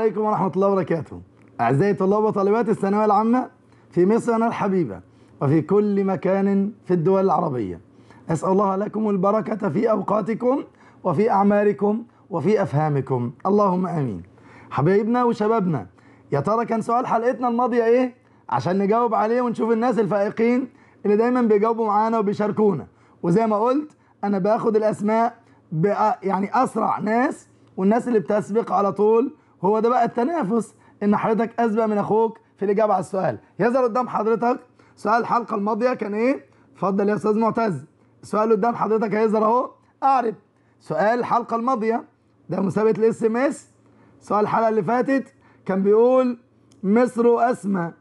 عليكم ورحمة الله وبركاته أعزائي طلاب وطالبات الثانوية العامة في مصر الحبيبة وفي كل مكان في الدول العربية أسأل الله لكم البركة في أوقاتكم وفي أعمالكم وفي أفهامكم اللهم أمين حبايبنا وشبابنا يا ترى كان سؤال حلقتنا الماضية إيه؟ عشان نجاوب عليه ونشوف الناس الفائقين اللي دايما بيجاوبوا معانا وبيشاركونا وزي ما قلت أنا باخد الأسماء يعني أسرع ناس والناس اللي بتسبق على طول هو ده بقى التنافس ان حضرتك اسبق من اخوك في الاجابه على السؤال يظهر قدام حضرتك سؤال الحلقه الماضيه كان ايه اتفضل يا استاذ معتز السؤال قدام حضرتك هيظهر اهو اعرف سؤال الحلقه الماضيه ده مسابقه الاس ام اس سؤال الحلقه اللي فاتت كان بيقول مصر اسمى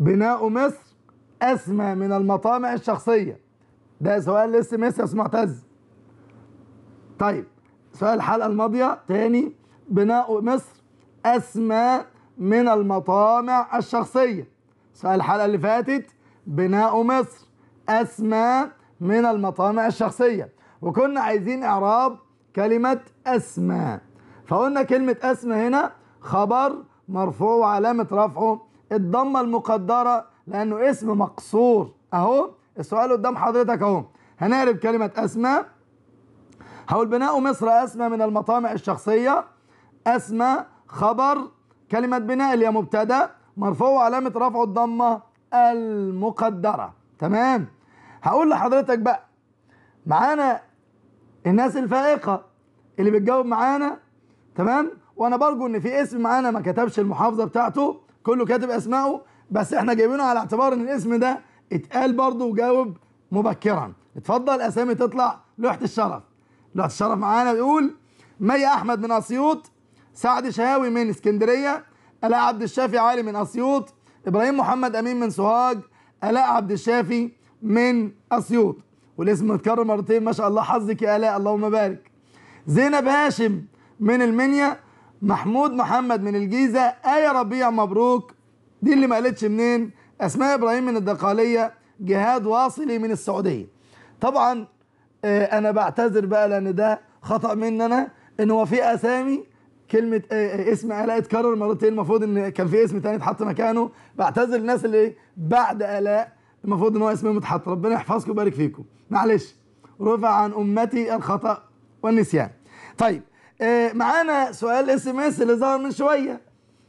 بناء مصر اسمى من المطامع الشخصيه ده سؤال الاس ام اس يا استاذ معتز طيب سؤال الحلقه الماضيه تاني بناء مصر أسمى من المطامع الشخصية سؤال الحلقة اللي فاتت بناء مصر أسمى من المطامع الشخصية وكنا عايزين إعراب كلمة أسمى فقلنا كلمة أسمى هنا خبر مرفوع وعلامة رفعه الضمة المقدرة لأنه اسم مقصور أهو السؤال قدام حضرتك أهو هنعرف كلمة أسمى هقول بناء مصر أسمى من المطامع الشخصية أسماء خبر كلمة بناء اللي هي مبتدأ مرفوع علامة رفع الضمة المقدرة تمام هقول لحضرتك بقى معانا الناس الفائقة اللي بتجاوب معانا تمام وانا برجو ان في اسم معانا ما كتبش المحافظة بتاعته كله كاتب اسمائه بس احنا جايبينه على اعتبار ان الاسم ده اتقال برضه وجاوب مبكرا اتفضل اسامي تطلع لوحة الشرف لوحة الشرف معانا بيقول مي احمد من اسيوط سعد شهاوي من اسكندرية ألاء عبد الشافي علي من أسيوط إبراهيم محمد أمين من سوهاج ألاء عبد الشافي من أسيوط والاسم متكرر مرتين ما شاء الله حظك يا آلاء اللهم بارك زينب هاشم من المنيا محمود محمد من الجيزة آية ربيع مبروك دي اللي ما قالتش منين أسماء إبراهيم من الدقالية جهاد واصلي من السعودية طبعا آه، أنا بعتذر بقى لأن ده خطأ مننا إن هو في أسامي كلمه إيه، إيه، اسم الاء اتكرر مرتين المفروض ان كان في اسم تاني اتحط مكانه بعتذر الناس اللي بعد الاء المفروض ان هو اسمهم اتحط ربنا يحفظكم ويبارك فيكم معلش رفع عن امتي الخطا والنسيان طيب إيه، معانا سؤال اس ام اس اللي ظهر من شويه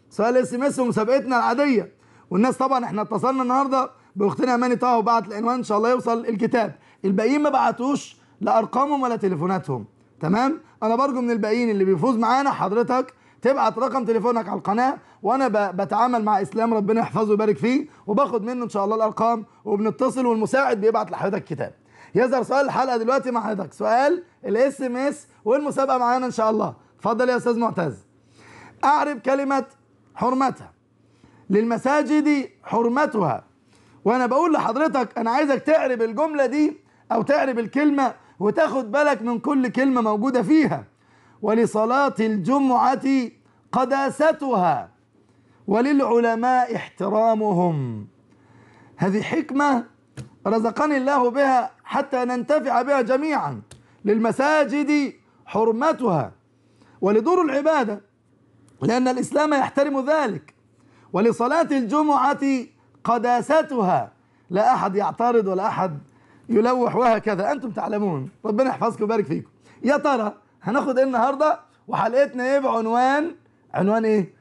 سؤال اس ام اس ومسابقتنا العاديه والناس طبعا احنا اتصلنا النهارده باختنا اماني طه وبعت العنوان ان شاء الله يوصل الكتاب الباقيين ما بعتوش لارقامهم ولا تليفوناتهم تمام انا برجو من الباقيين اللي بيفوز معانا حضرتك تبعت رقم تليفونك على القناه وانا بتعامل مع اسلام ربنا يحفظه ويبارك فيه وباخد منه ان شاء الله الارقام وبنتصل والمساعد بيبعت لحضرتك كتاب يظهر سؤال الحلقه دلوقتي مع حضرتك سؤال الاس ام اس والمسابقه معانا ان شاء الله اتفضل يا استاذ معتز اعرب كلمه حرمتها للمساجد حرمتها وانا بقول لحضرتك انا عايزك تعرب الجمله دي او تعرب الكلمه وتاخد بالك من كل كلمة موجودة فيها ولصلاة الجمعة قداستها وللعلماء احترامهم هذه حكمة رزقني الله بها حتى ننتفع بها جميعا للمساجد حرمتها ولدور العبادة لأن الإسلام يحترم ذلك ولصلاة الجمعة قداستها لا أحد يعترض ولا أحد يلوح وهكذا انتم تعلمون ربنا يحفظكم ويبارك فيكم يا ترى هناخد ايه النهارده وحلقتنا ايه بعنوان عنوان ايه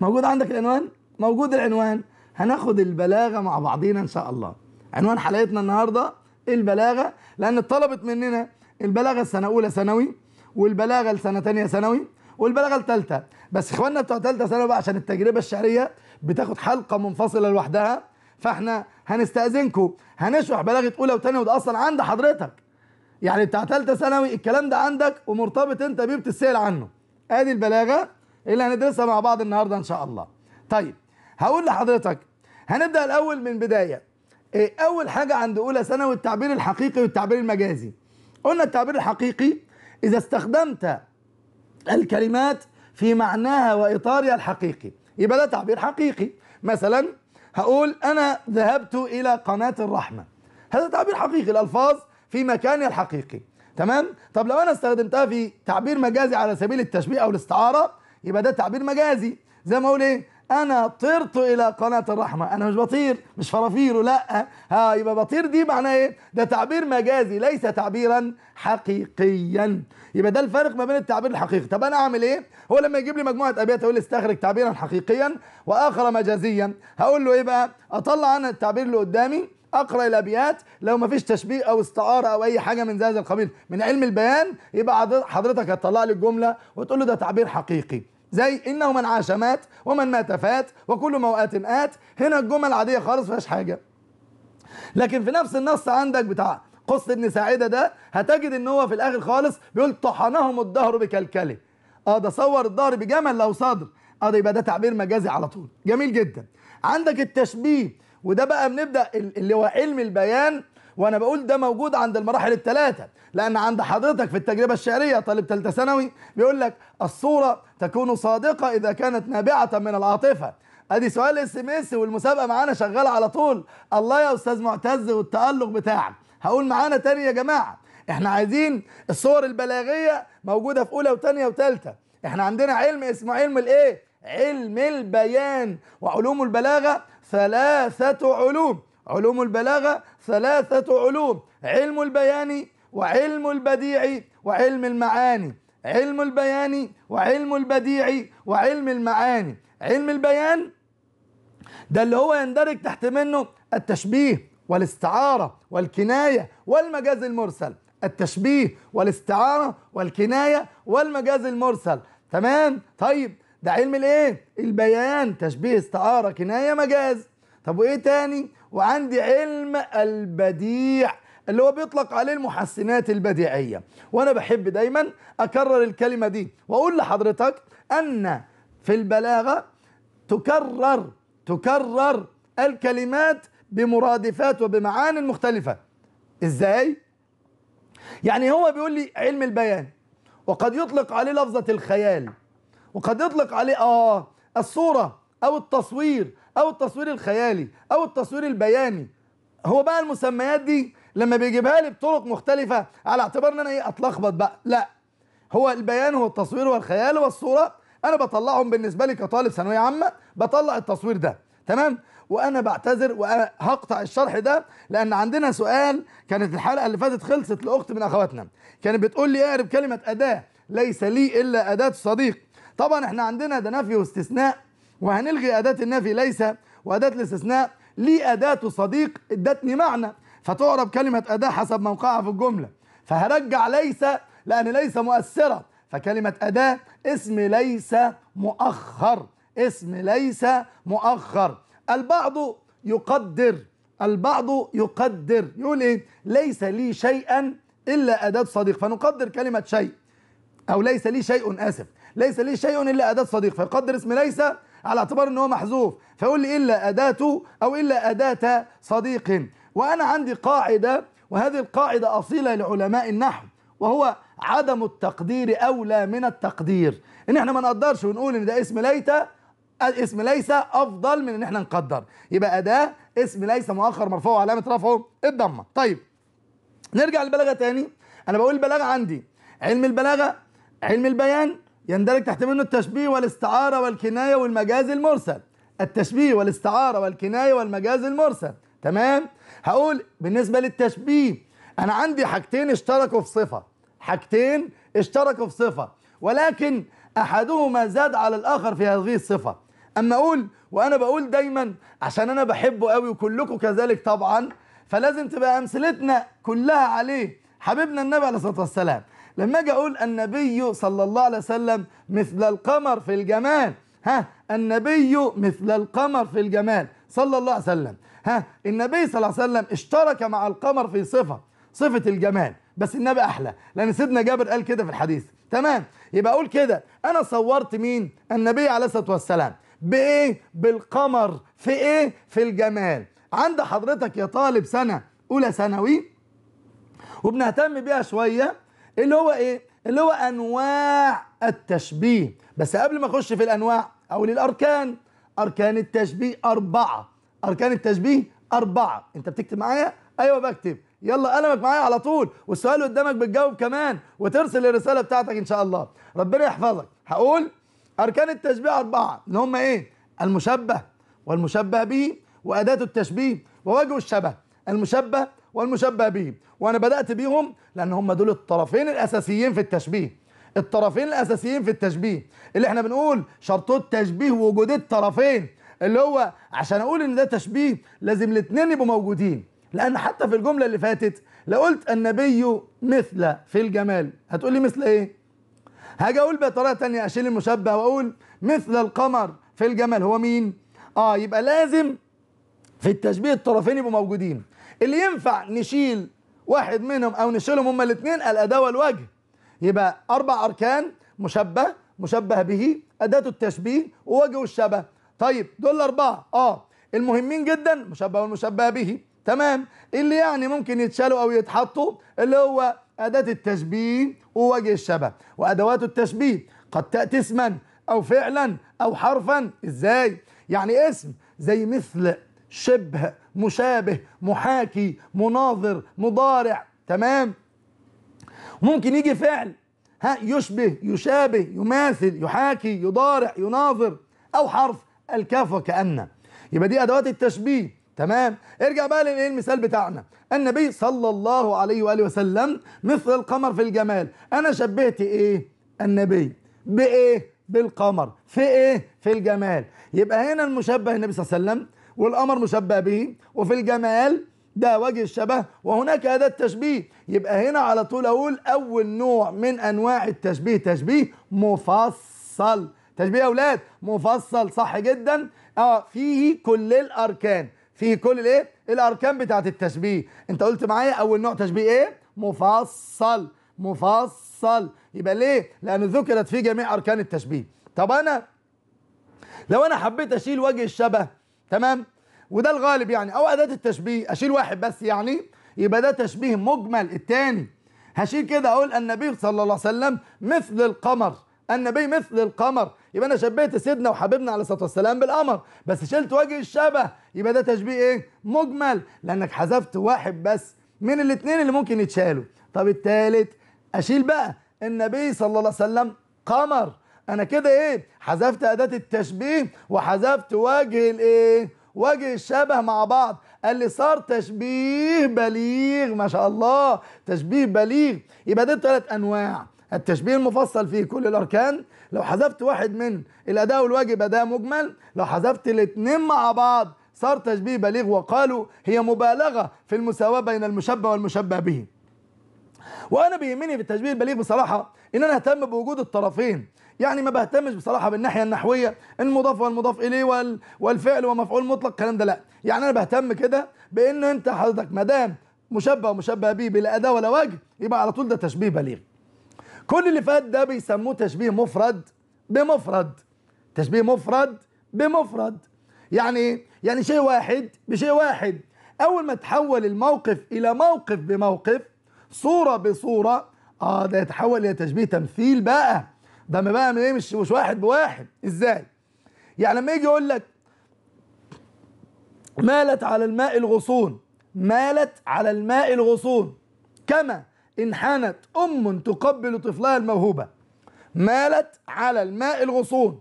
موجود عندك العنوان موجود العنوان هناخد البلاغه مع بعضينا ان شاء الله عنوان حلقتنا النهارده البلاغه لان اتطلبت مننا البلاغه السنه اولى ثانوي والبلاغه السنه ثانيه ثانوي والبلاغه الثالثه بس اخواننا بتوع ثالثه ثانوي بقى عشان التجربه الشعريه بتاخد حلقه منفصله لوحدها فاحنا هنستأذنكم هنشرح بلاغة أولى وثانيه وده أصلا عند حضرتك يعني بتاع ثالثة ثانوي الكلام ده عندك ومرتبط أنت بيه بتسأل عنه آدي البلاغة اللي هندرسها مع بعض النهاردة إن شاء الله طيب هقول لحضرتك هنبدأ الأول من بداية إيه أول حاجة عند أولى ثانوي التعبير الحقيقي والتعبير المجازي قلنا التعبير الحقيقي إذا استخدمت الكلمات في معناها وإطارها الحقيقي يبقى ده تعبير حقيقي مثلا هقول أنا ذهبت إلى قناة الرحمة هذا تعبير حقيقي الألفاظ في مكانها الحقيقي تمام طب لو أنا استخدمتها في تعبير مجازي على سبيل التشبيه أو الاستعارة يبقى ده تعبير مجازي زي ما أقول إيه انا طرت الى قناه الرحمه انا مش بطير مش فرافير لا ها يبقى بطير دي معناها ايه ده تعبير مجازي ليس تعبيرا حقيقيا يبقى ده الفرق ما بين التعبير الحقيقي طب انا اعمل ايه هو لما يجيب لي مجموعه ابيات يقول لي استخرج تعبيرا حقيقيا واخر مجازيا هقول له ايه بقى اطلع انا التعبير اللي قدامي اقرا الابيات لو ما فيش تشبيه او استعاره او اي حاجه من هذا القبيل من علم البيان يبقى حضرتك هتطلع لي الجمله وتقول له ده تعبير حقيقي زي انه من عاش مات ومن مات فات وكل موات ات هنا الجمل عاديه خالص فيهاش حاجه لكن في نفس النص عندك بتاع قصة ابن ساعده ده هتجد ان هو في الاخر خالص بيقول طحنهم الدهر بكلكله اه ده صور الدهر بجمل لو صدر اه ده يبقى ده تعبير مجازي على طول جميل جدا عندك التشبيه وده بقى بنبدا اللي هو علم البيان وانا بقول ده موجود عند المراحل الثلاثه لان عند حضرتك في التجربه الشعريه طالب ثالثه ثانوي بيقول لك الصوره تكون صادقه اذا كانت نابعه من العاطفه ادي سؤال اس ام اس والمسابقه معانا شغاله على طول الله يا استاذ معتز والتالق بتاعك هقول معانا تاني يا جماعه احنا عايزين الصور البلاغيه موجوده في اولى وثانيه وثالثه احنا عندنا علم اسمه علم الايه علم البيان وعلوم البلاغه ثلاثه علوم علوم البلاغة ثلاثة علوم علم البيان وعلم البديع وعلم المعاني علم البيان وعلم البديع وعلم المعاني علم البيان ده اللي هو يندرج تحت منه التشبيه والاستعارة والكناية والمجاز المرسل التشبيه والاستعارة والكناية والمجاز المرسل تمام طيب ده علم الايه البيان تشبيه استعارة كناية مجاز طب وايه تاني وعندي علم البديع اللي هو بيطلق عليه المحسنات البديعية وأنا بحب دايما أكرر الكلمة دي وأقول لحضرتك أن في البلاغة تكرر تكرر الكلمات بمرادفات وبمعان مختلفة إزاي؟ يعني هو بيقول لي علم البيان وقد يطلق عليه لفظة الخيال وقد يطلق عليه آه الصورة او التصوير او التصوير الخيالي او التصوير البياني هو بقى المسميات دي لما بيجيبها لي بطرق مختلفه على اعتبار ان انا ايه اتلخبط بقى لا هو البيان هو التصوير والخيال والصوره انا بطلعهم بالنسبه لي كطالب ثانويه عامه بطلع التصوير ده تمام وانا بعتذر وانا هقطع الشرح ده لان عندنا سؤال كانت الحلقه اللي فاتت خلصت لاخت من اخواتنا كانت بتقول لي اعرف كلمه اداه ليس لي الا اداه صديق طبعا احنا عندنا ده نفي واستثناء وهنلغي أداة النفي ليس وأداة الاستثناء لي أداة صديق ادتني معنى فتعرب كلمة أداة حسب موقعها في الجملة فهرجع ليس لأن ليس مؤثرة فكلمة أداة اسم ليس مؤخر اسم ليس مؤخر البعض يقدر البعض يقدر يقول ايه ليس لي شيئا الا اداه صديق فنقدر كلمه شيء او ليس لي شيء اسف ليس لي شيء الا اداه صديق فيقدر اسم ليس على اعتبار ان هو محذوف فيقول لي الا اداه او الا اداه صديق وانا عندي قاعده وهذه القاعده اصيله لعلماء النحو وهو عدم التقدير اولى من التقدير ان احنا ما نقدرش ونقول ان ده اسم ليت اسم ليس افضل من ان احنا نقدر يبقى اداه اسم ليس مؤخر مرفوع وعلامه رفعه الضمه طيب نرجع للبلاغه تاني انا بقول البلاغه عندي علم البلاغه علم البيان يندرج تحت منه التشبيه والاستعارة والكناية والمجاز المرسل التشبيه والاستعارة والكناية والمجاز المرسل تمام هقول بالنسبة للتشبيه أنا عندي حاجتين اشتركوا في صفة حاجتين اشتركوا في صفة ولكن أحدهما زاد على الآخر في هذه الصفة أما أقول وأنا بقول دايما عشان أنا بحبه قوي وكلكم كذلك طبعا فلازم تبقى أمثلتنا كلها عليه حبيبنا النبي عليه الصلاة والسلام لما اجي اقول النبي صلى الله عليه وسلم مثل القمر في الجمال ها النبي مثل القمر في الجمال صلى الله عليه وسلم ها النبي صلى الله عليه وسلم اشترك مع القمر في صفة صفة الجمال بس النبي احلى لان سيدنا جابر قال كده في الحديث تمام يبقى اقول كده انا صورت مين النبي عليه الصلاه والسلام بايه بالقمر في ايه في الجمال عند حضرتك يا طالب سنه اولى ثانوي وبنهتم بيها شويه اللي هو ايه اللي هو انواع التشبيه بس قبل ما اخش في الانواع او للاركان اركان التشبيه اربعه اركان التشبيه اربعه انت بتكتب معايا ايوه بكتب يلا قلمك معايا على طول والسؤال قدامك بتجاوب كمان وترسل الرساله بتاعتك ان شاء الله ربنا يحفظك هقول اركان التشبيه اربعه اللي هم ايه المشبه والمشبه به واداه التشبيه ووجه الشبه المشبه والمشبه به وانا بدأت بيهم لان هم دول الطرفين الاساسيين في التشبيه الطرفين الاساسيين في التشبيه اللي احنا بنقول شرطه التشبيه وجود الطرفين اللي هو عشان اقول ان ده تشبيه لازم الاثنين يبقوا موجودين لان حتى في الجمله اللي فاتت لو قلت النبي مثل في الجمال هتقول لي مثل ايه هاجي اقول بطريقه ثانيه اشيل المشبه واقول مثل القمر في الجمال هو مين اه يبقى لازم في التشبيه الطرفين يبقوا موجودين اللي ينفع نشيل واحد منهم او نشيلهم هما الاثنين الاداه والوجه يبقى اربع اركان مشبه مشبه به اداه التشبيه ووجه الشبه طيب دول اربعه اه المهمين جدا مشبه والمشبه به تمام اللي يعني ممكن يتشالوا او يتحطوا اللي هو اداه التشبيه ووجه الشبه وادوات التشبيه قد تاتي اسما او فعلا او حرفا ازاي يعني اسم زي مثل شبه مشابه محاكي مناظر مضارع تمام ممكن يجي فعل ها يشبه يشابه يماثل يحاكي يضارع يناظر او حرف الكاف وكأن يبقى دي ادوات التشبيه تمام ارجع بقى للايه المثال بتاعنا النبي صلى الله عليه واله وسلم مثل القمر في الجمال انا شبهت ايه النبي بايه بالقمر في ايه في الجمال يبقى هنا المشبه النبي صلى الله عليه وسلم والقمر مشبه به وفي الجمال ده وجه الشبه وهناك هذا التشبيه يبقى هنا على طول اقول اول نوع من انواع التشبيه تشبيه مفصل تشبيه يا اولاد مفصل صح جدا اه فيه كل الاركان فيه كل الايه الاركان بتاعه التشبيه انت قلت معايا اول نوع تشبيه ايه مفصل مفصل يبقى ليه لان ذكرت فيه جميع اركان التشبيه طب انا لو انا حبيت اشيل وجه الشبه تمام وده الغالب يعني او اداه التشبيه اشيل واحد بس يعني يبقى ده تشبيه مجمل الثاني هشيل كده اقول النبي صلى الله عليه وسلم مثل القمر النبي مثل القمر يبقى انا شبهت سيدنا وحبيبنا عليه الصلاه والسلام بالقمر بس شلت وجه الشبه يبقى ده تشبيه ايه مجمل لانك حذفت واحد بس من الاثنين اللي ممكن يتشالوا طب الثالث اشيل بقى النبي صلى الله عليه وسلم قمر انا كده ايه حذفت اداه التشبيه وحذفت وجه الايه وجه الشبه مع بعض قال لي صار تشبيه بليغ ما شاء الله تشبيه بليغ يبقى دي ثلاث انواع التشبيه المفصل فيه كل الاركان لو حذفت واحد من الاداء والواجب اداء مجمل لو حذفت الاثنين مع بعض صار تشبيه بليغ وقالوا هي مبالغه في المساواه بين المشبه والمشبه به وانا بيهمني في التشبيه البليغ بصراحه ان انا اهتم بوجود الطرفين يعني ما بهتمش بصراحه بالناحيه النحويه المضاف والمضاف اليه والفعل ومفعول مطلق الكلام ده لا يعني انا بهتم كده بان انت حضرتك ما دام مشبه ومشبه به بلا اداه ولا وجه يبقى على طول ده تشبيه بليغ كل اللي فات ده بيسموه تشبيه مفرد بمفرد تشبيه مفرد بمفرد يعني ايه يعني شيء واحد بشيء واحد اول ما تحول الموقف الى موقف بموقف صوره بصوره اه ده يتحول الى تشبيه تمثيل بقى ده ما بقى إيه، مش مش واحد بواحد ازاي يعني لما يجي يقول لك مالت على الماء الغصون مالت على الماء الغصون كما انحنت أم تقبل طفلها الموهوبة مالت على الماء الغصون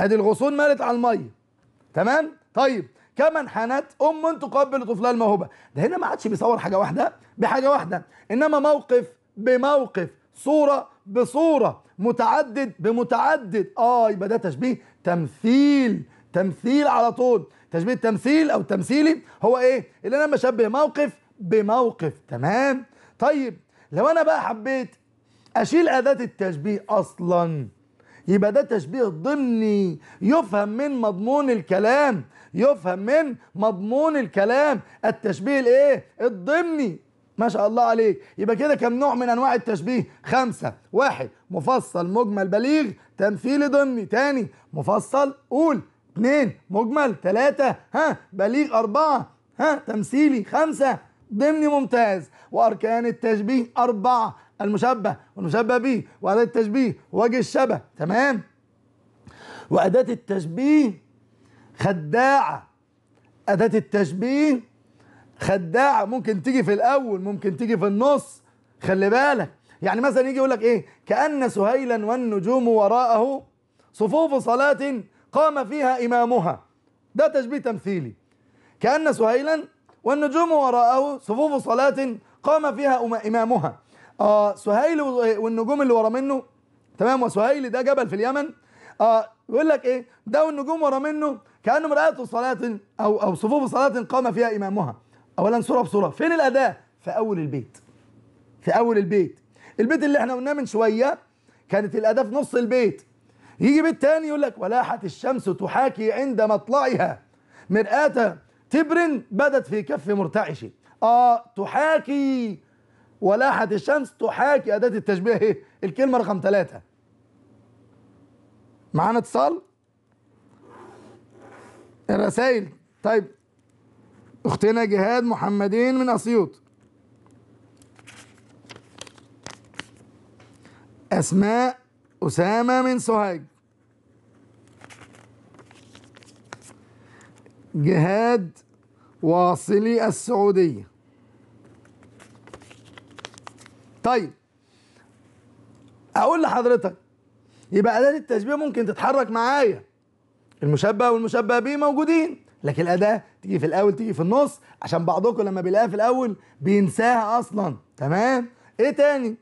أدي الغصون مالت على المية تمام طيب كما انحنت أم تقبل طفلها الموهوبة ده هنا ما عادش بيصور حاجة واحدة بحاجة واحدة إنما موقف بموقف صورة بصورة متعدد بمتعدد اه يبقى ده تشبيه تمثيل تمثيل على طول تشبيه التمثيل او التمثيلي هو ايه اللي انا بشبه موقف بموقف تمام طيب لو انا بقى حبيت اشيل اداة التشبيه اصلا يبقى ده تشبيه ضمني يفهم من مضمون الكلام يفهم من مضمون الكلام التشبيه الايه الضمني ما شاء الله عليك يبقى كده كم نوع من انواع التشبيه خمسة واحد مفصل مجمل بليغ تمثيل ضمني تاني مفصل قول اتنين مجمل تلاتة ها بليغ أربعة ها تمثيلي خمسة ضمني ممتاز وأركان التشبيه أربعة المشبه والمشبه به وأداة التشبيه وجه الشبه تمام وأداة التشبيه خداعة أداة التشبيه خداعه ممكن تيجي في الاول ممكن تيجي في النص خلي بالك يعني مثلا يجي يقول لك ايه كأن سهيلا والنجوم وراءه صفوف صلاة قام فيها إمامها ده تشبيه تمثيلي كأن سهيلا والنجوم وراءه صفوف صلاة قام فيها إمامها آه سهيل والنجوم اللي ورا منه تمام وسهيل ده جبل في اليمن آه يقول لك ايه ده والنجوم ورا منه كأنه مرآة صلاة أو أو صفوف صلاة قام فيها إمامها اولا صوره بصوره فين الاداه في اول البيت في اول البيت البيت اللي احنا قلناه من شويه كانت الاداه في نص البيت يجي بيت تاني يقول لك ولاحت الشمس تحاكي عند مطلعها مرآة تبر بدت في كف مرتعش اه تحاكي ولاحت الشمس تحاكي أداة التشبيه ايه الكلمة رقم ثلاثة معانا اتصال الرسائل طيب اختنا جهاد محمدين من اسيوط اسماء اسامه من سوهاج جهاد واصلي السعوديه طيب اقول لحضرتك يبقى اداه التشبيه ممكن تتحرك معايا المشبه والمشبه به موجودين لكن الاداه تيجي في الاول تيجي في النص عشان بعضكم لما بيلاقيها في الاول بينساها اصلا تمام ايه تاني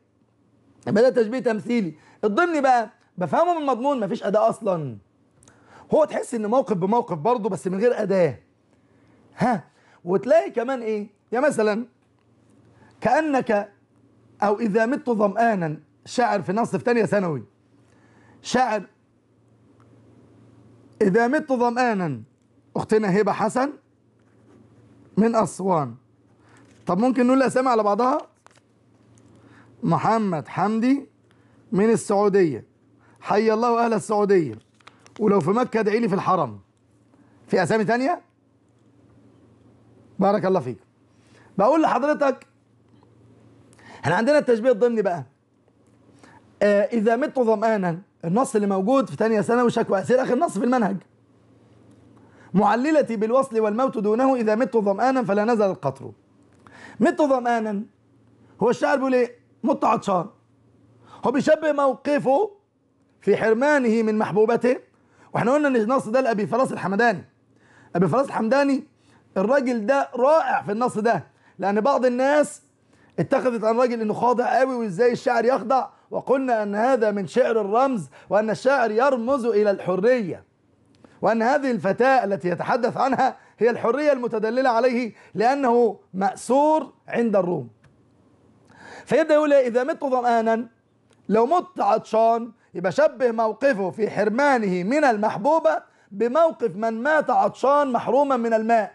بدا تشبيه تمثيلي الضمني بقى بفهمه من المضمون مفيش اداه اصلا هو تحس ان موقف بموقف برضه بس من غير اداه ها وتلاقي كمان ايه يا يعني مثلا كانك او اذا مت ظمانا شاعر في نص في ثانيه ثانوي شاعر اذا مت ظمانا اختنا هبه حسن من اسوان طب ممكن نقول الاسامي على بعضها محمد حمدي من السعوديه حي الله اهل السعوديه ولو في مكه ادعي لي في الحرم في اسامي تانية بارك الله فيك بقول لحضرتك احنا عندنا التشبيه الضمني بقى آه اذا مت ظمانا النص اللي موجود في تانية ثانوي شكوى اسير اخر نص في المنهج معللتي بالوصل والموت دونه إذا مت ظمآنا فلا نزل القطر مت ظمآنا هو الشاعر بيقول إيه مت عطشان هو بيشبه موقفه في حرمانه من محبوبته واحنا قلنا ان النص ده لأبي فراس الحمداني أبي فراس الحمداني الراجل ده رائع في النص ده لأن بعض الناس اتخذت عن الراجل انه خاضع قوي وازاي الشاعر يخضع وقلنا ان هذا من شعر الرمز وان الشاعر يرمز الى الحريه وأن هذه الفتاة التي يتحدث عنها هي الحرية المتدللة عليه لأنه مأسور عند الروم فيبدأ يقول إيه؟ إذا مت ظمآنا لو مت عطشان يبقى شبه موقفه في حرمانه من المحبوبة بموقف من مات عطشان محروما من الماء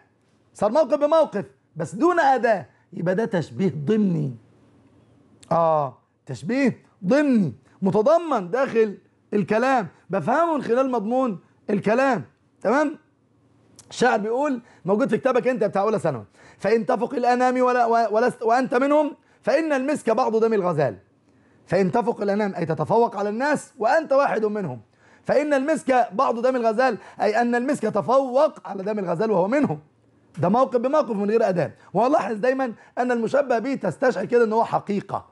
صار موقف بموقف بس دون أداة يبقى ده تشبيه ضمني آه تشبيه ضمني متضمن داخل الكلام بفهمه من خلال مضمون الكلام تمام الشاعر بيقول موجود في كتابك انت بتاع اولى ثانوي فان تفق الانام ولا ولست وانت منهم فان المسك بعض دم الغزال فان تفق الانام اي تتفوق على الناس وانت واحد منهم فان المسك بعض دم الغزال اي ان المسك تفوق على دم الغزال وهو منهم ده موقف بموقف من غير اداب ولاحظ دايما ان المشبه به تستشعر كده ان هو حقيقه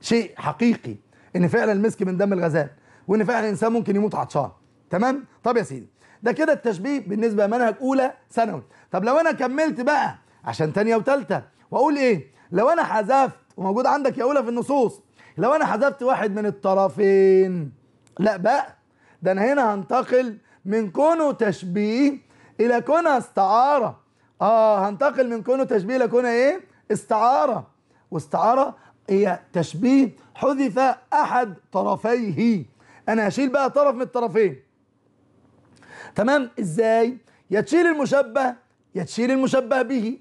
شيء حقيقي ان فعلا المسك من دم الغزال وان فعلا الانسان ممكن يموت عطشان تمام طب يا سيدي ده كده التشبيه بالنسبه لمنهج اولى ثانوي طب لو انا كملت بقى عشان تانية وتالتة واقول ايه لو انا حذفت وموجود عندك يا اولى في النصوص لو انا حذفت واحد من الطرفين لا بقى ده انا هنا هنتقل من كونه تشبيه الى كونه استعاره اه هنتقل من كونه تشبيه الى كونه ايه استعاره واستعاره هي تشبيه حذف احد طرفيه انا هشيل بقى طرف من الطرفين تمام ازاي يا تشيل المشبه يا تشيل المشبه به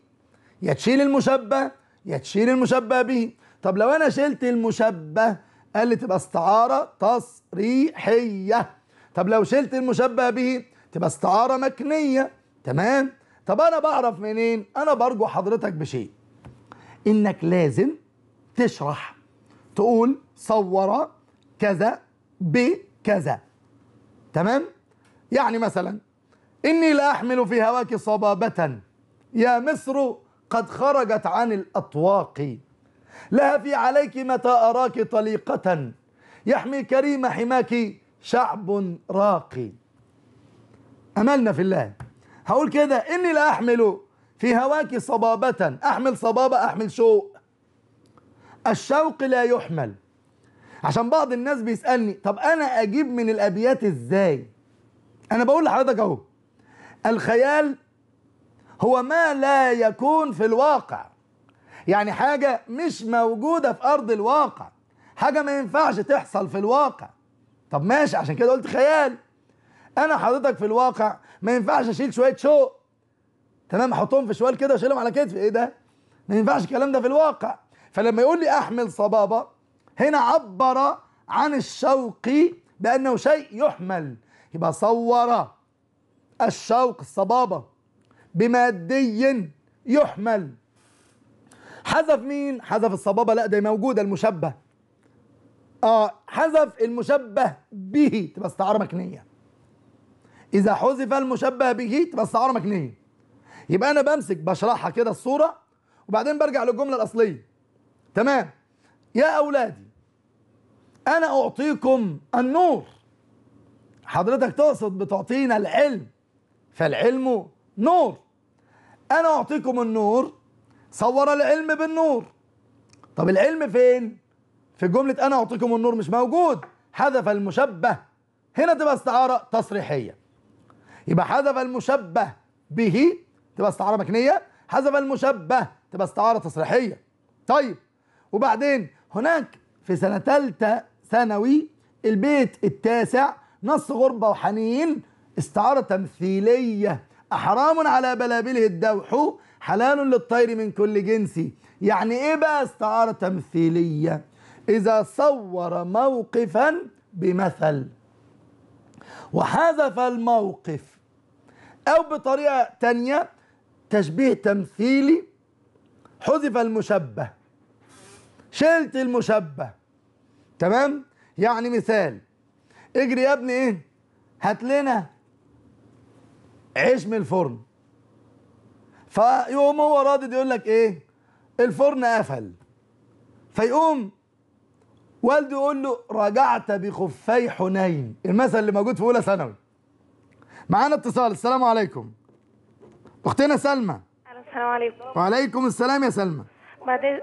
يا تشيل المشبه يا تشيل المشبه به طب لو انا شلت المشبه قال لي تبقى استعاره تصريحيه طب لو شلت المشبه به تبقى استعاره مكنيه تمام طب انا بعرف منين انا برجو حضرتك بشيء انك لازم تشرح تقول صور كذا بكذا تمام يعني مثلا إني لا أحمل في هواك صبابة يا مصر قد خرجت عن الأطواق لها في عليك متى أراك طليقة يحمي كريم حماك شعب راقي أملنا في الله هقول كده إني لا أحمل في هواك صبابة أحمل صبابة أحمل شوق الشوق لا يحمل عشان بعض الناس بيسألني طب أنا أجيب من الأبيات إزاي انا بقول لحضرتك اهو الخيال هو ما لا يكون في الواقع يعني حاجة مش موجودة في أرض الواقع حاجة ما ينفعش تحصل في الواقع طب ماشي عشان كده قلت خيال أنا حضرتك في الواقع ما ينفعش أشيل شوية شوق تمام أحطهم في شوال كده وأشيلهم على كتفي إيه ده؟ ما ينفعش الكلام ده في الواقع فلما يقول لي أحمل صبابة هنا عبر عن الشوق بأنه شيء يحمل يبقى صور الشوق الصبابة بمادي يحمل حذف مين حذف الصبابة لا ده موجودة المشبه اه حذف المشبه به تبقى استعارة مكنية إذا حذف المشبه به تبقى استعارة مكنية يبقى أنا بمسك بشرحها كده الصورة وبعدين برجع للجملة الأصلية تمام يا أولادي أنا أعطيكم النور حضرتك تقصد بتعطينا العلم فالعلم نور انا اعطيكم النور صور العلم بالنور طب العلم فين في جملة انا اعطيكم النور مش موجود حذف المشبه هنا تبقى استعارة تصريحية يبقى حذف المشبه به تبقى استعارة مكنية حذف المشبه تبقى استعارة تصريحية طيب وبعدين هناك في سنة ثالثة ثانوي البيت التاسع نص غربة وحنين استعارة تمثيلية أحرام على بلابله الدوح حلال للطير من كل جنس يعني إيه بقى استعارة تمثيلية إذا صور موقفا بمثل وحذف الموقف أو بطريقة تانية تشبيه تمثيلي حذف المشبه شلت المشبه تمام يعني مثال اجري يا ابني ايه هات لنا عيش من الفرن فيقوم هو رادد يقول لك ايه الفرن قفل فيقوم والده يقول له رجعت بخفي حنين المثل اللي موجود في اولى ثانوي معانا اتصال السلام عليكم اختنا سلمى السلام عليكم وعليكم السلام يا سلمى بعد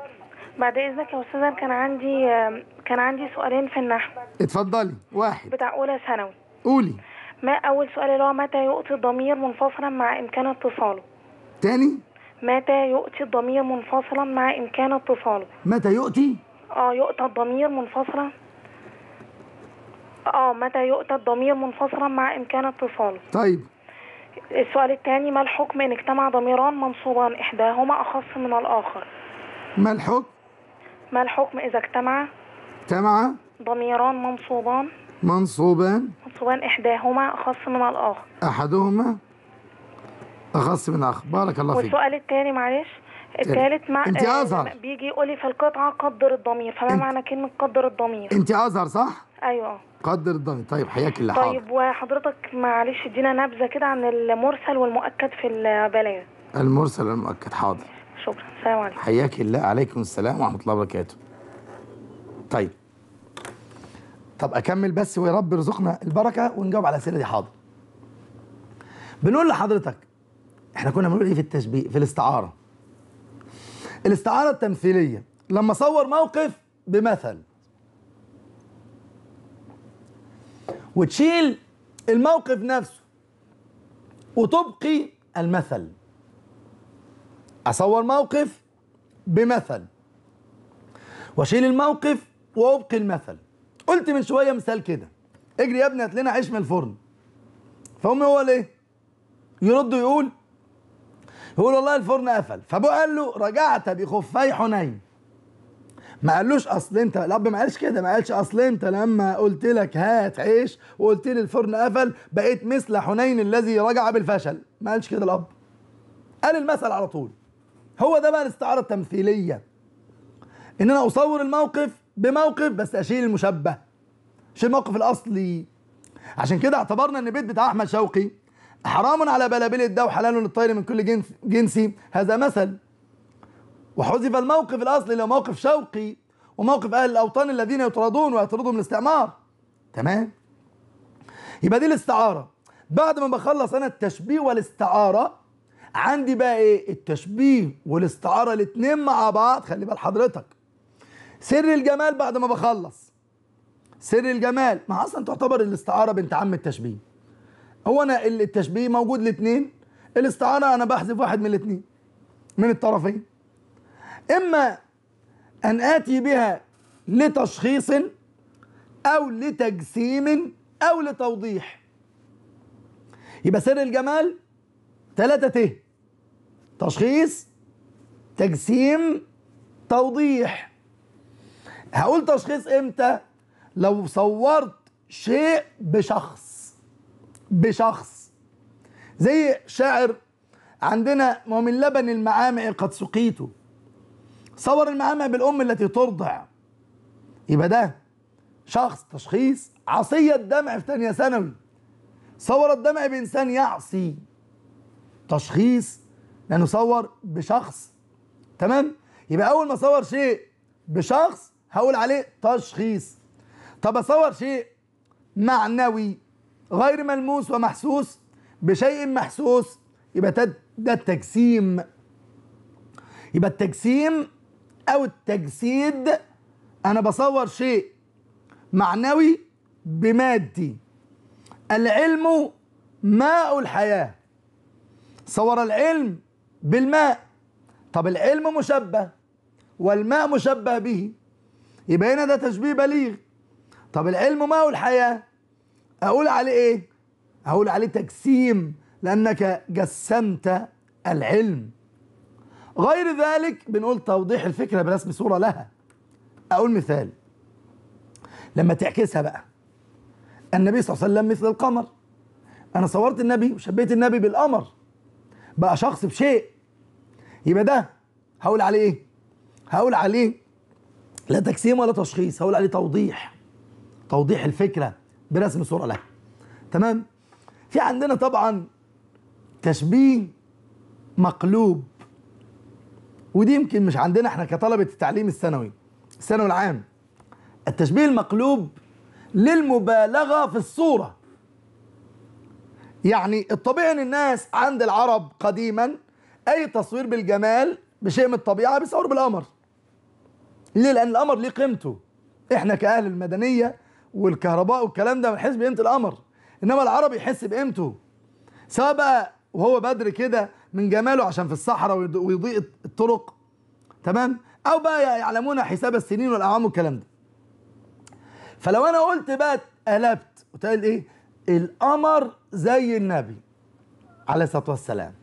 بعد اذنك يا استاذ كان عندي كان عندي سؤالين في النحو اتفضلي واحد بتاع اولى ثانوي قولي ما اول سؤال اللي هو متى يؤتي الضمير منفصلا مع امكان اتصاله تاني متى يؤتي الضمير منفصلا مع امكان اتصاله متى يؤتي اه يؤتى الضمير منفصلا اه متى يؤتى الضمير منفصلا مع امكان اتصاله طيب السؤال الثاني ما الحكم ان اجتمع ضميران منصوبان احداهما اخص من الاخر ما الحكم ما الحكم اذا اجتمع جمع ضميران منصوبان منصوبان منصوبان إحداهما أخص من الآخر أحدهما أخص من الآخر بارك الله فيك والسؤال التاني معلش الثالث مع انت آه، ازهر بيجي يقول لي في القطعه قدر الضمير فما معنى كلمه قدر الضمير انت ازهر صح ايوه قدر الضمير طيب حياك الله طيب وحضرتك معلش ادينا نبذه كده عن المرسل والمؤكد في البلاغه المرسل والمؤكد حاضر شكرا سلام عليكم حياك الله عليكم السلام ورحمه الله وبركاته طيب طب اكمل بس ويا رب يرزقنا البركه ونجاوب على الاسئله دي حاضر بنقول لحضرتك احنا كنا بنقول ايه في التشبيه في الاستعاره الاستعاره التمثيليه لما اصور موقف بمثل وتشيل الموقف نفسه وتبقي المثل اصور موقف بمثل واشيل الموقف وابقي المثل قلت من شويه مثال كده اجري يا ابني هات لنا عيش من الفرن فهم هو ليه يرد يقول يقول والله الفرن قفل فابوه قال له رجعت بخفي حنين ما قالوش اصل انت الاب ما قالش كده ما قالش اصل انت لما قلت لك هات عيش وقلت لي الفرن قفل بقيت مثل حنين الذي رجع بالفشل ما قالش كده الاب قال المثل على طول هو ده بقى الاستعاره التمثيليه ان انا اصور الموقف بموقف بس اشيل المشبه شيل الموقف الاصلي عشان كده اعتبرنا ان بيت بتاع احمد شوقي حرام على بلابل الدو وحلال للطير من كل جنس جنسي هذا مثل وحذف الموقف الاصلي اللي هو موقف شوقي وموقف اهل الاوطان الذين يطردون ويطردهم الاستعمار تمام يبقى دي الاستعاره بعد ما بخلص انا التشبيه والاستعاره عندي بقى ايه التشبيه والاستعاره الاثنين مع بعض خلي بال حضرتك سر الجمال بعد ما بخلص سر الجمال ما اصلا تعتبر الاستعاره بنت عم التشبيه هو انا التشبيه موجود الاثنين الاستعاره انا بحذف واحد من الاثنين من الطرفين اما ان اتي بها لتشخيص او لتجسيم او لتوضيح يبقى سر الجمال ثلاثة ت تشخيص تجسيم توضيح هقول تشخيص امتى لو صورت شيء بشخص بشخص زي شاعر عندنا ومن لبن المعامع قد سقيته صور المعامع بالام التي ترضع يبقى ده شخص تشخيص عصية دمع في ثانية ثانوي صور الدمع بإنسان يعصي تشخيص لأنه صور بشخص تمام يبقى أول ما صور شيء بشخص هقول عليه تشخيص طب اصور شيء معنوي غير ملموس ومحسوس بشيء محسوس يبقى ده التجسيم يبقى التجسيم او التجسيد انا بصور شيء معنوي بمادي العلم ماء الحياة صور العلم بالماء طب العلم مشبه والماء مشبه به يبقى هنا ده تشبيه بليغ طب العلم ما هو الحياة أقول عليه إيه أقول عليه تجسيم لأنك جسمت العلم غير ذلك بنقول توضيح الفكرة برسم صورة لها أقول مثال لما تعكسها بقى النبي صلى الله عليه وسلم مثل القمر أنا صورت النبي وشبهت النبي بالقمر بقى شخص بشيء يبقى ده هقول عليه ايه هقول عليه لا تجسيم ولا تشخيص هقول عليه توضيح توضيح الفكره برسم صوره لها تمام في عندنا طبعا تشبيه مقلوب ودي يمكن مش عندنا احنا كطلبه التعليم الثانوي الثانوي العام التشبيه المقلوب للمبالغه في الصوره يعني الطبيعي ان الناس عند العرب قديما اي تصوير بالجمال بشيء من الطبيعه بيصوروا بالقمر ليه لان القمر ليه قيمته احنا كاهل المدنيه والكهرباء والكلام ده بنحس بقيمه القمر انما العربي يحس بقيمته سواء بقى وهو بدر كده من جماله عشان في الصحراء ويضيء الطرق تمام او بقى يعلمون حساب السنين والاعوام والكلام ده فلو انا قلت بقى قلبت وتقول ايه القمر زي النبي عليه الصلاه والسلام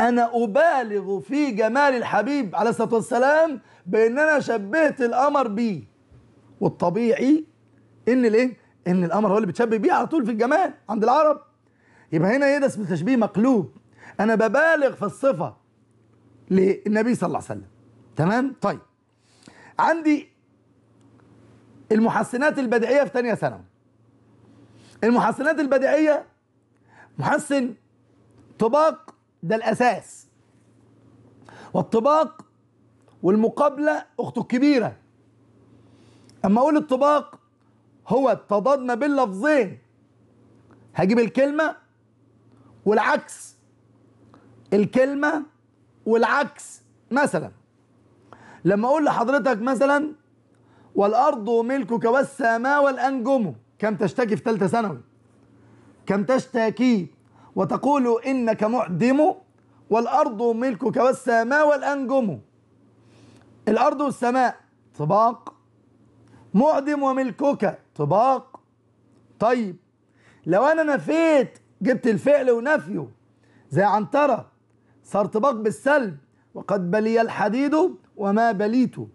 أنا أبالغ في جمال الحبيب عليه الصلاة والسلام بأن أنا شبهت القمر بيه والطبيعي إن الإيه؟ إن القمر هو اللي بتشبه بيه على طول في الجمال عند العرب يبقى هنا إيه ده اسم تشبيه مقلوب أنا ببالغ في الصفة للنبي صلى الله عليه وسلم تمام؟ طيب عندي المحسنات البدعيه في ثانيه ثانوي المحسنات البدعيه محسن طباق ده الاساس والطباق والمقابله اخته الكبيره اما اقول الطباق هو التضاد ما بين لفظين هجيب الكلمه والعكس الكلمه والعكس مثلا لما اقول لحضرتك مثلا والارض ملكك والسماء والانجم كم تشتكي في ثالثه ثانوي كم تشتكي وتقول إنك معدم والأرض ملكك والسماء والأنجم الأرض والسماء طباق معدم وملكك طباق طيب لو أنا نفيت جبت الفعل ونفيه زي عنترة صار طباق بالسلب وقد بلي الحديد وما بليته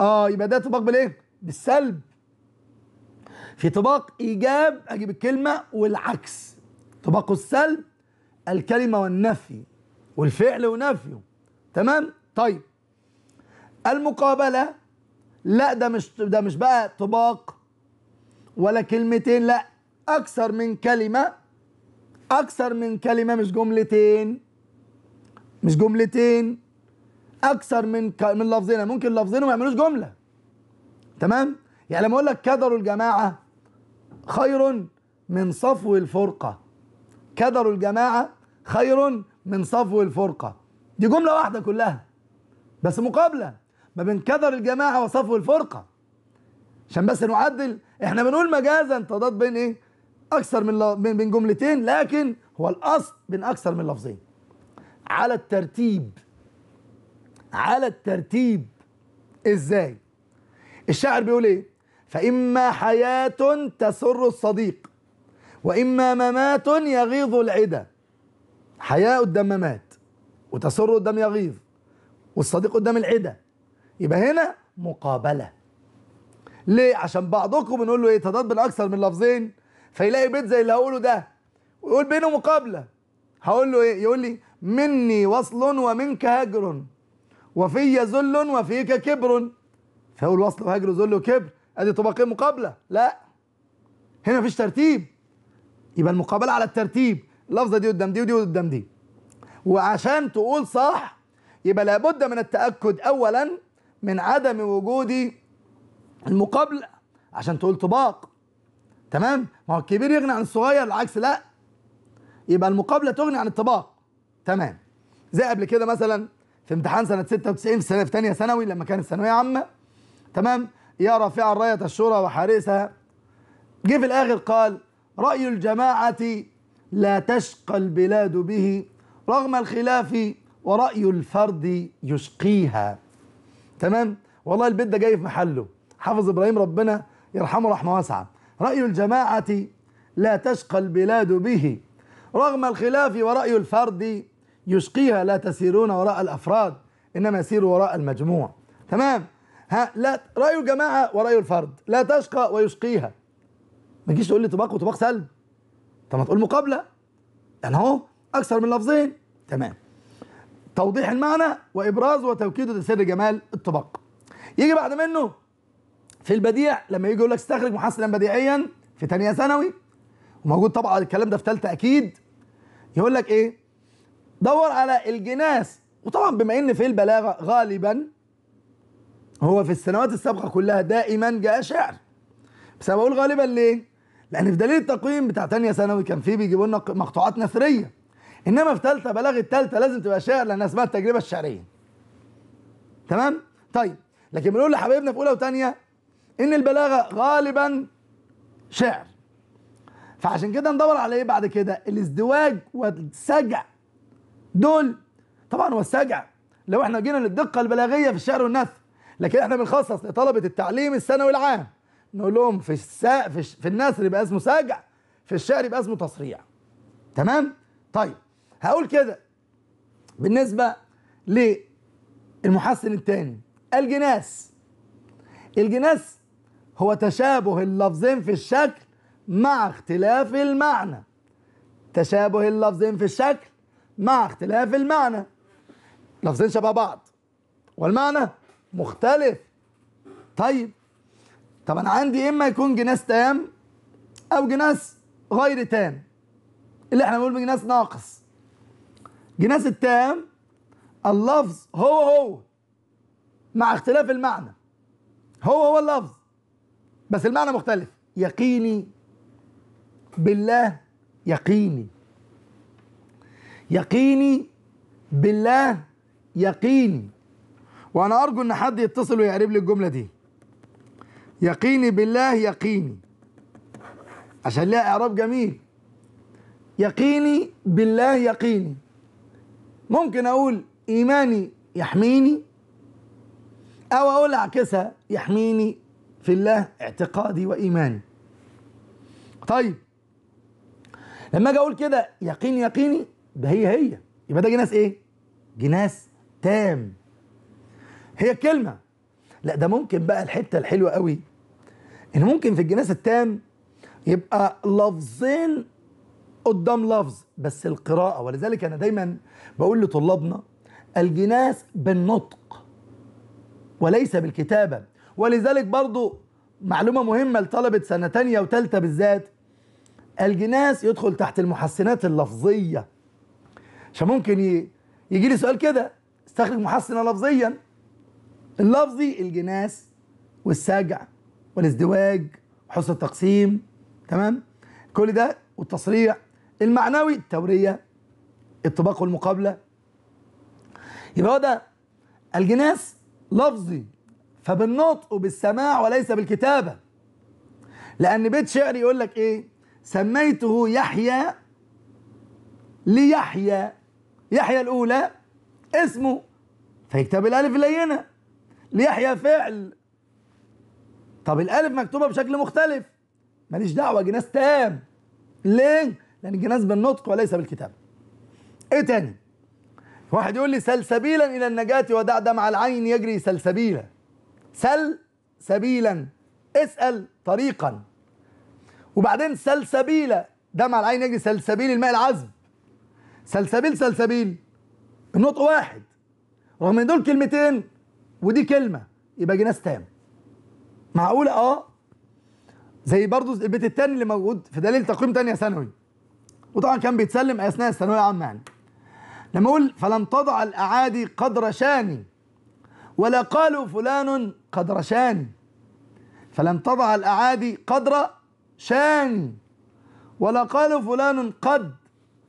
اه يبقى ده طباق بالايه بالسلب في طباق ايجاب اجيب الكلمه والعكس طبق السلب الكلمة والنفي والفعل ونفيه تمام طيب المقابلة لا ده مش ده مش بقى طباق ولا كلمتين لا أكثر من كلمة أكثر من كلمة مش جملتين مش جملتين أكثر من ك... من لفظين ممكن لفظين وما يعملوش جملة تمام يعني لما أقول لك كدروا الجماعة خير من صفو الفرقة كدر الجماعة خير من صفو الفرقة دي جملة واحدة كلها بس مقابلة ما بين كدر الجماعة وصفو الفرقة عشان بس نعدل احنا بنقول مجازا تضاد بين ايه اكثر من من بين جملتين لكن هو الاصل بين اكثر من لفظين على الترتيب على الترتيب ازاي الشاعر بيقول ايه فاما حياه تسر الصديق وإما ممات يغيظ العدا حياء قدام ممات وتسر قدام يغيظ والصديق قدام العدا يبقى هنا مقابلة ليه عشان بعضكم بنقول له ايه تضاد بين اكثر من لفظين فيلاقي بيت زي اللي هقوله ده ويقول بينه مقابلة هقول له ايه يقول لي مني وصل ومنك هجر وفي ذل وفيك كبر فيقول وصل وهجر وذل وكبر ادي طبقين مقابلة لا هنا مفيش ترتيب يبقى المقابله على الترتيب اللفظه دي قدام دي ودي قدام دي وعشان تقول صح يبقى لابد من التاكد اولا من عدم وجود المقابله عشان تقول طباق تمام ما هو الكبير يغني عن الصغير العكس لا يبقى المقابله تغني عن الطباق تمام زي قبل كده مثلا في امتحان سنه 96 في سنه في ثانيه ثانوي لما كانت ثانويه عامه تمام يا رافعا رايه الشورى وحارسها جه في الاخر قال رأي الجماعة لا تشقى البلاد به رغم الخلاف ورأي الفرد يشقيها تمام والله البيت ده جاي في محله حافظ إبراهيم ربنا يرحمه رحمة واسعة رأي الجماعة لا تشقى البلاد به رغم الخلاف ورأي الفرد يشقيها لا تسيرون وراء الأفراد إنما سيروا وراء المجموع تمام ها لا رأي الجماعة ورأي الفرد لا تشقى ويشقيها ما تجيش تقول لي طباق وطباق سلب طب ما تقول مقابله يعني اهو اكثر من لفظين تمام توضيح المعنى وابراز وتوكيد لسر جمال الطباق يجي بعد منه في البديع لما يجي يقول لك استخرج محصلا بديعيا في ثانيه ثانوي وموجود طبعا الكلام ده في ثالثه اكيد يقول لك ايه دور على الجناس وطبعا بما ان في البلاغه غالبا هو في السنوات السابقه كلها دائما جاء شعر بس انا بقول غالبا ليه لان في دليل التقويم بتاع ثانيه ثانوي كان فيه بيجيبوا لنا مقطوعات نثريه انما في ثالثه بلاغ الثالثه لازم تبقى شعر لانها اسمها التجربه الشعريه تمام طيب لكن بنقول لحبايبنا في اولى وثانيه ان البلاغه غالبا شعر فعشان كده ندور على ايه بعد كده الازدواج والسجع دول طبعا والسجع لو احنا جينا للدقه البلاغيه في الشعر والنثر لكن احنا بنخصص لطلبه التعليم الثانوي العام نقول لهم في السا في, في النثر يبقى اسمه سجع في الشعر يبقى اسمه تصريع تمام طيب هقول كده بالنسبه للمحسن الثاني الجناس الجناس هو تشابه اللفظين في الشكل مع اختلاف المعنى تشابه اللفظين في الشكل مع اختلاف المعنى لفظين شبه بعض والمعنى مختلف طيب طب انا عندي اما يكون جناس تام او جناس غير تام اللي احنا بنقول بجناس ناقص جناس التام اللفظ هو هو مع اختلاف المعنى هو هو اللفظ بس المعنى مختلف يقيني بالله يقيني يقيني بالله يقيني وانا ارجو ان حد يتصل ويعرب لي الجمله دي يقيني بالله يقيني عشان لها اعراب جميل يقيني بالله يقيني ممكن اقول ايماني يحميني او اقول اعكسها يحميني في الله اعتقادي وايماني طيب لما اجي اقول كده يقين يقيني ده هي هي يبقى ده جناس ايه جناس تام هي الكلمه لا ده ممكن بقى الحته الحلوه قوي ان يعني ممكن في الجناس التام يبقى لفظين قدام لفظ بس القراءه ولذلك انا دايما بقول لطلابنا الجناس بالنطق وليس بالكتابه ولذلك برضو معلومه مهمه لطلبه سنه تانية وتالتة بالذات الجناس يدخل تحت المحسنات اللفظيه عشان ممكن يجي لي سؤال كده استخرج محسنه لفظيا اللفظي الجناس والسجع والازدواج وحسن التقسيم تمام كل ده والتصريع المعنوي التورية الطباق والمقابلة يبقى هو ده الجناس لفظي فبالنطق وبالسماع وليس بالكتابة لأن بيت شعري يقول لك إيه سميته يحيى ليحيى يحيى الأولى اسمه فيكتب الألف لينة ليحيى فعل طب الالف مكتوبه بشكل مختلف ماليش دعوه جناس تام ليه لان جناس بالنطق وليس بالكتابه ايه تاني واحد يقول لي سلسبيلا الى النجاه ودع دمع العين يجري سلسبيلا سل سبيلا اسال طريقا وبعدين سلسبيلا دمع العين يجري سلسبيل الماء العذب سلسبيل سلسبيل النطق واحد رغم ان دول كلمتين ودي كلمه يبقى جناس تام معقولة اه زي برضو البيت التاني اللي موجود في دليل تقويم تانية ثانوي وطبعا كان بيتسلم اثناء الثانويه العامه يعني لما اقول فلم تضع الاعادي قدر شاني ولا قالوا فلان قد رشاني فلم تضع الاعادي قدر شاني ولا قالوا فلان قد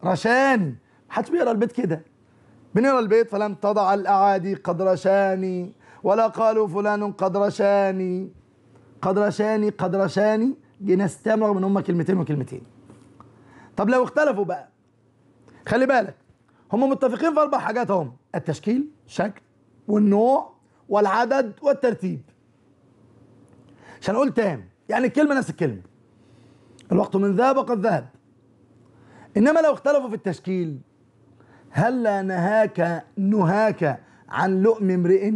رشاني حدش بيقرا البيت كده بنقرا البيت فلم تضع الاعادي قدر شاني ولا قالوا فلان قد رشاني قدرشاني قدرشاني جينا ستام من هما هم كلمتين وكلمتين طب لو اختلفوا بقى خلي بالك هم متفقين في اربع حاجات هم التشكيل شكل والنوع والعدد والترتيب عشان اقول تام يعني الكلمه نفس الكلمه الوقت من ذهب وقد ذهب انما لو اختلفوا في التشكيل هلا نهاك نهاك عن لؤم امرئ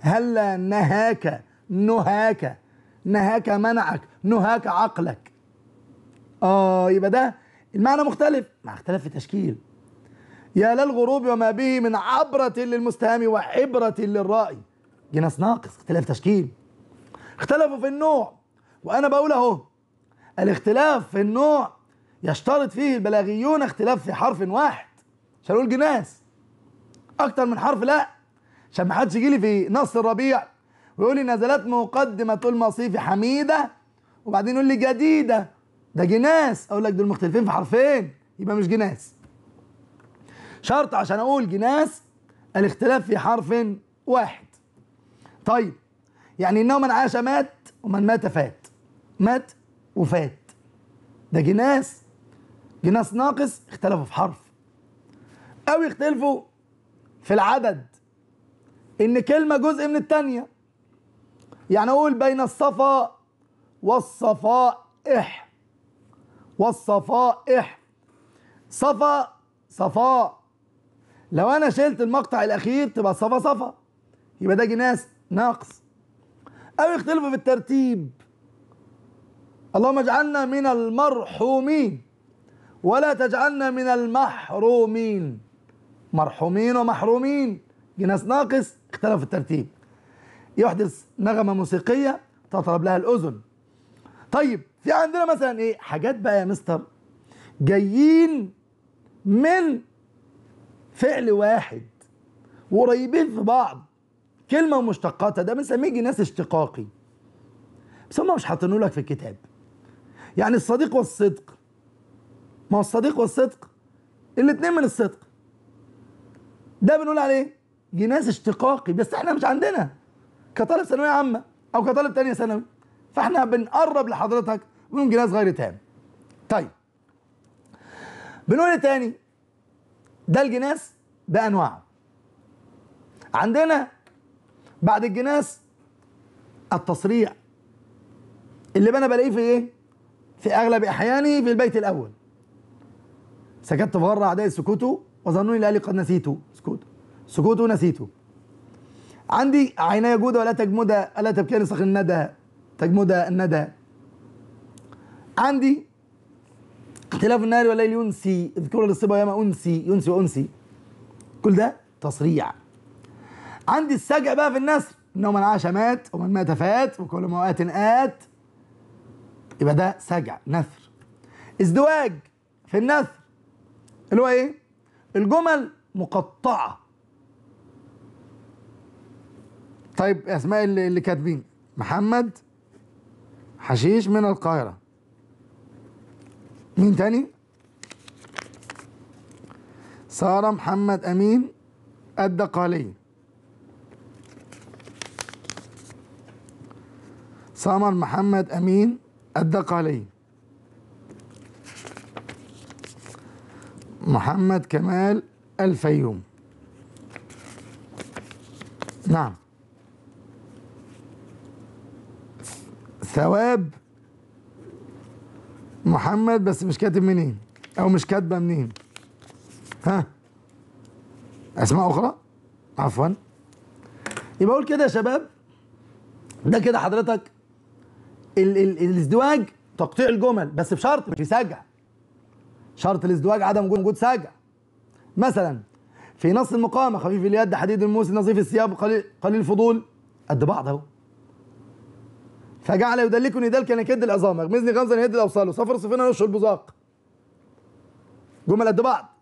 هلا نهاك نهاك نهاك منعك نهاك عقلك اه يبقى ده المعنى مختلف مع اختلاف في التشكيل يا للغروب وما به من عبرة للمستهام وعبرة للرأي جناس ناقص اختلاف تشكيل اختلفوا في النوع وأنا بقول أهو الاختلاف في النوع يشترط فيه البلاغيون اختلاف في حرف واحد مش هنقول جناس أكتر من حرف لأ عشان ما حدش يجي لي في نص الربيع ويقول لي نزلت مقدمة المصيف حميدة وبعدين يقول لي جديدة ده جناس اقول لك دول مختلفين في حرفين يبقى مش جناس شرط عشان اقول جناس الاختلاف في حرف واحد طيب يعني انه من عاش مات ومن مات فات مات وفات ده جناس جناس ناقص اختلفوا في حرف او يختلفوا في العدد ان كلمه جزء من الثانيه يعني أقول بين الصفا والصفائح والصفائح صفا صفاء لو أنا شلت المقطع الأخير تبقى صفا صفا يبقى ده جناس ناقص أو يختلفوا في الترتيب اللهم اجعلنا من المرحومين ولا تجعلنا من المحرومين مرحومين ومحرومين جناس ناقص اختلف الترتيب يحدث نغمة موسيقية تطرب لها الأذن طيب في عندنا مثلا إيه حاجات بقى يا مستر جايين من فعل واحد وقريبين في بعض كلمة ومشتقاتها ده بنسميه جناس اشتقاقي بس هم مش حاطينه لك في الكتاب يعني الصديق والصدق ما هو الصديق والصدق الاتنين من الصدق ده بنقول عليه جناس اشتقاقي بس احنا مش عندنا كطالب ثانويه عامه او كطالب ثانيه ثانوي فاحنا بنقرب لحضرتك من انجاز غير تام طيب بنقول إيه تاني ده الجناس بانواعه عندنا بعد الجناس التصريع اللي انا بلاقيه في ايه في اغلب احياني في البيت الاول سكت فغر اعدائي سكوته وظنوني لالي قد نسيته سكوت سكوته نسيته عندي عيناي جودة ولا تجمدة ألا تبكي نسخ الندى تجمدة الندى عندي اختلاف النهار والليل ينسي اذكر للصبا ياما أنسي ينسي وأنسي كل ده تصريع عندي السجع بقى في الناس إنه من عاش مات ومن مات فات وكل ما وقت آت يبقى ده سجع نثر ازدواج في النثر اللي هو ايه الجمل مقطعه طيب اسماء اللي كاتبين محمد حشيش من القاهرة مين تاني سارة محمد أمين الدقالي سامر محمد أمين الدقالي محمد كمال الفيوم نعم ثواب محمد بس مش كاتب منين او مش كاتبه منين ها اسماء اخرى عفوا يبقى اقول كده يا شباب ده كده حضرتك ال ال الازدواج تقطيع الجمل بس بشرط مش سجع شرط الازدواج عدم وجود سجع مثلا في نص المقامه خفيف اليد حديد الموس نظيف الثياب قليل, قليل الفضول قد بعض اهو فجعل يدلكني دلكا يكد العظام اغمزني غمزا يهد الاوصال صفر صفنا وش البزاق جمل قد بعض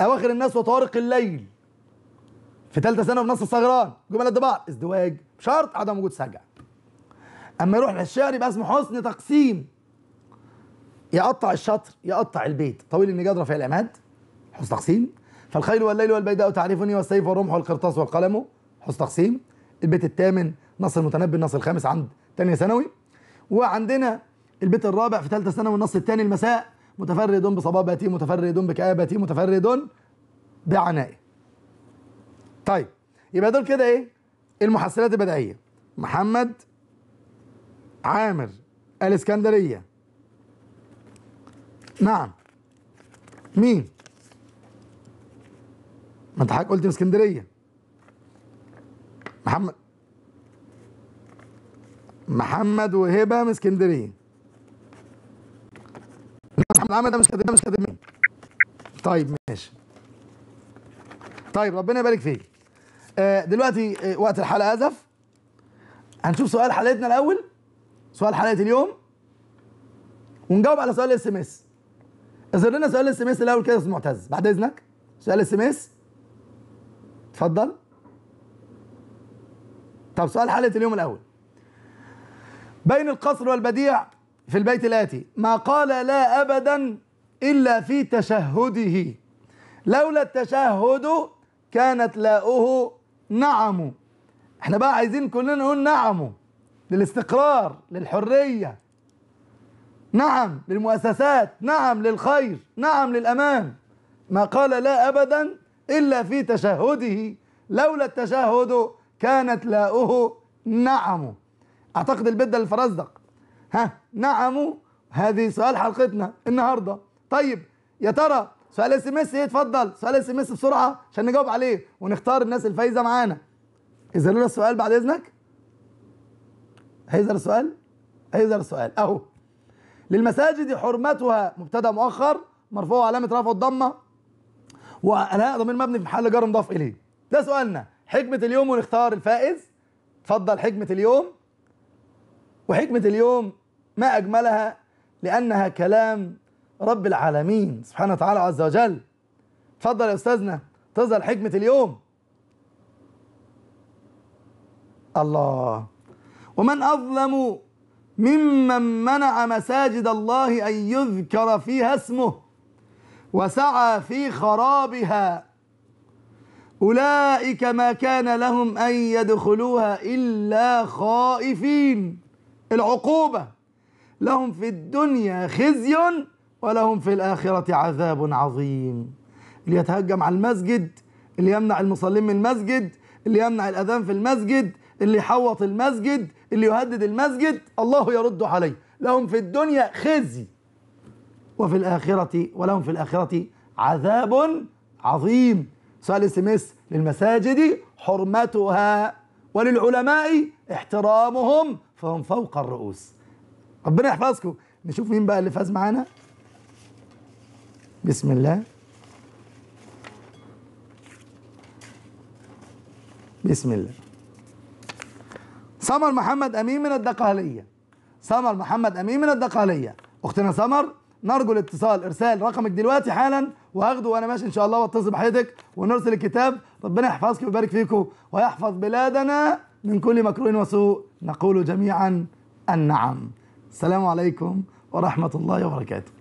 اواخر الناس وطارق الليل في ثالثه سنه في نص الصغران جمل قد بعض ازدواج شرط عدم وجود سجع اما يروح للشعر يبقى اسمه حسن تقسيم يقطع الشطر يقطع البيت طويل النجاد رفيع العماد حسن تقسيم فالخيل والليل والبيداء تعرفني والسيف والرمح والقرطاس والقلم حسن تقسيم البيت الثامن نص المتنبي النص الخامس عند تانية ثانوي وعندنا البيت الرابع في ثالثة ثانوي النص الثاني المساء متفرد بصبابتي متفرد بكآبتي متفرد بعنائي طيب يبقى دول كده ايه المحصلات البدائية محمد عامر الاسكندرية نعم مين ما انت حضرتك قلت اسكندرية محمد محمد وهبه من اسكندريه محمد عمد ده مش كده مش كده طيب ماشي طيب ربنا يبارك فيك آه، دلوقتي آه، وقت الحلقه ازف هنشوف سؤال حلقتنا الاول سؤال حلقه اليوم ونجاوب على سؤال الاس ام اس اظهر لنا سؤال الاس ام اس الاول كده يا استاذ معتز بعد اذنك سؤال الاس ام اس اتفضل طب سؤال حلقه اليوم الاول بين القصر والبديع في البيت الآتي ما قال لا أبدا إلا في تشهده لولا التشهد كانت لاؤه نعم احنا بقى عايزين كلنا نقول نعم للاستقرار للحرية نعم للمؤسسات نعم للخير نعم للأمان ما قال لا أبدا إلا في تشهده لولا التشهد كانت لاؤه نعم اعتقد البيت ده للفرزدق ها نعم هذه سؤال حلقتنا النهارده طيب يا ترى سؤال اس ام اس ايه اتفضل سؤال اس ام اس بسرعه عشان نجاوب عليه ونختار الناس الفايزه معانا اذا لنا السؤال بعد اذنك هيزر السؤال هيزر السؤال اهو للمساجد حرمتها مبتدا مؤخر مرفوع علامه رفع الضمه وانا ضمير مبني في محل جر مضاف اليه ده سؤالنا حكمه اليوم ونختار الفائز اتفضل حكمه اليوم وحكمة اليوم ما أجملها لأنها كلام رب العالمين سبحانه وتعالى عز وجل اتفضل يا أستاذنا تظهر حكمة اليوم الله ومن أظلم ممن منع مساجد الله أن يذكر فيها اسمه وسعى في خرابها أولئك ما كان لهم أن يدخلوها إلا خائفين العقوبة لهم في الدنيا خزي ولهم في الآخرة عذاب عظيم اللي يتهجم على المسجد اللي يمنع المصلين من المسجد اللي يمنع الأذان في المسجد اللي يحوط المسجد اللي يهدد المسجد الله يرد عليه لهم في الدنيا خزي وفي الآخرة ولهم في الآخرة عذاب عظيم سؤال اس ام اس للمساجد حرمتها وللعلماء احترامهم فهم فوق الرؤوس ربنا يحفظكم نشوف مين بقى اللي فاز معانا بسم الله بسم الله سمر محمد امين من الدقهليه سمر محمد امين من الدقهليه اختنا سمر نرجو الاتصال ارسال رقمك دلوقتي حالا وهاخده وانا ماشي ان شاء الله واتصل بحضرتك ونرسل الكتاب ربنا يحفظكم ويبارك فيكم ويحفظ بلادنا من كل مكروه وسوء نقول جميعا النعم السلام عليكم ورحمة الله وبركاته